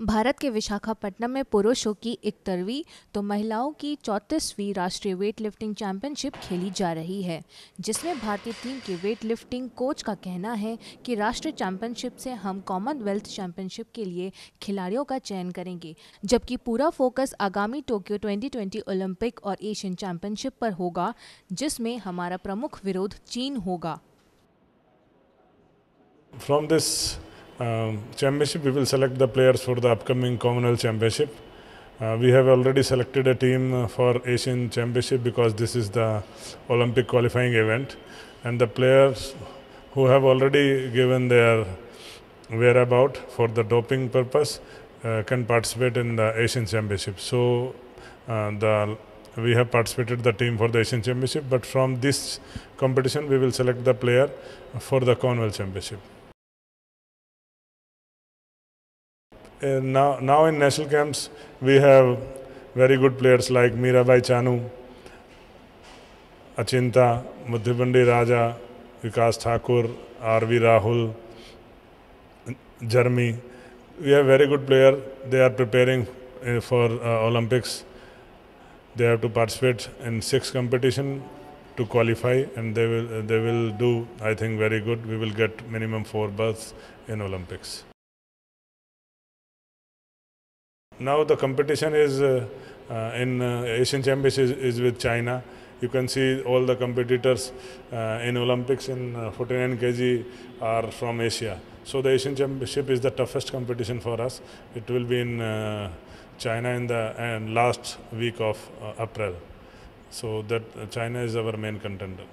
भारत के विशाखापट्टनम में पुरुषों की इकतरवीं तो महिलाओं की चौंतीसवीं राष्ट्रीय वेट लिफ्टिंग चैंपियनशिप खेली जा रही है जिसमें भारतीय टीम के वेट लिफ्टिंग कोच का कहना है कि राष्ट्रीय चैंपियनशिप से हम कॉमनवेल्थ चैंपियनशिप के लिए खिलाड़ियों का चयन करेंगे जबकि पूरा फोकस आगामी टोक्यो ट्वेंटी ओलंपिक और एशियन चैंपियनशिप पर होगा जिसमें हमारा प्रमुख विरोध चीन होगा From this Um, championship, we will select the players for the upcoming Commonwealth Championship. Uh, we have already selected a team uh, for Asian Championship because this is the Olympic qualifying event. And the players who have already given their whereabout for the doping purpose uh, can participate in the Asian Championship. So uh, the we have participated the team for the Asian Championship, but from this competition we will select the player for the Commonwealth Championship. now, now in national camps, we have very good players like Mirabai Chanu, Achinta, Madhibandi Raja, Vikas Thakur, R.V. Rahul, Jeremy. We have very good players. They are preparing uh, for uh, Olympics. They have to participate in six competition to qualify, and they will uh, they will do. I think very good. We will get minimum four berths in Olympics. Now the competition is uh, uh, in uh, Asian Championships is, is, with China. You can see all the competitors uh, in Olympics in uh, 49 kg are from Asia. So the Asian Championship is the toughest competition for us. It will be in uh, China in the last week of April. So that China is our main contender.